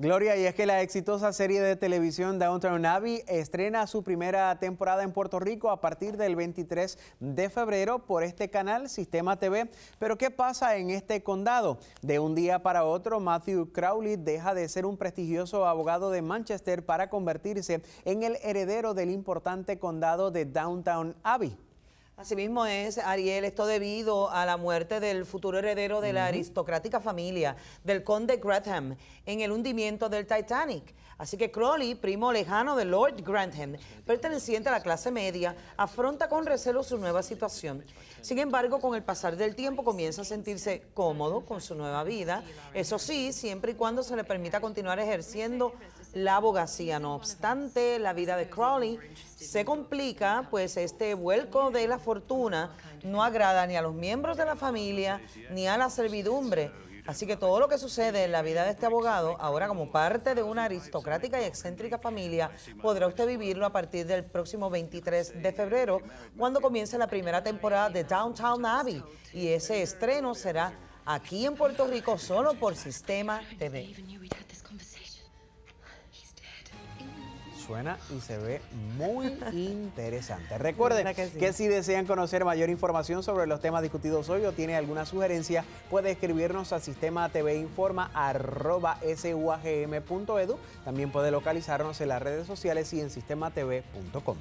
Gloria, y es que la exitosa serie de televisión Downtown Abbey estrena su primera temporada en Puerto Rico a partir del 23 de febrero por este canal Sistema TV. Pero ¿qué pasa en este condado? De un día para otro, Matthew Crowley deja de ser un prestigioso abogado de Manchester para convertirse en el heredero del importante condado de Downtown Abbey. Asimismo es, Ariel, esto debido a la muerte del futuro heredero de la aristocrática familia del conde Grantham en el hundimiento del Titanic. Así que Crowley, primo lejano de Lord Grantham, perteneciente a la clase media, afronta con recelo su nueva situación. Sin embargo, con el pasar del tiempo comienza a sentirse cómodo con su nueva vida, eso sí, siempre y cuando se le permita continuar ejerciendo la abogacía. No obstante, la vida de Crowley se complica, pues este vuelco de la fortuna no agrada ni a los miembros de la familia ni a la servidumbre. Así que todo lo que sucede en la vida de este abogado, ahora como parte de una aristocrática y excéntrica familia, podrá usted vivirlo a partir del próximo 23 de febrero, cuando comience la primera temporada de Downtown Abbey. Y ese estreno será aquí en Puerto Rico solo por Sistema TV. suena y se ve muy interesante. Recuerden que, si desean conocer mayor información sobre los temas discutidos hoy o tiene alguna sugerencia, puede escribirnos a sistema @suagm.edu También puede localizarnos en las redes sociales y en sistematv.com.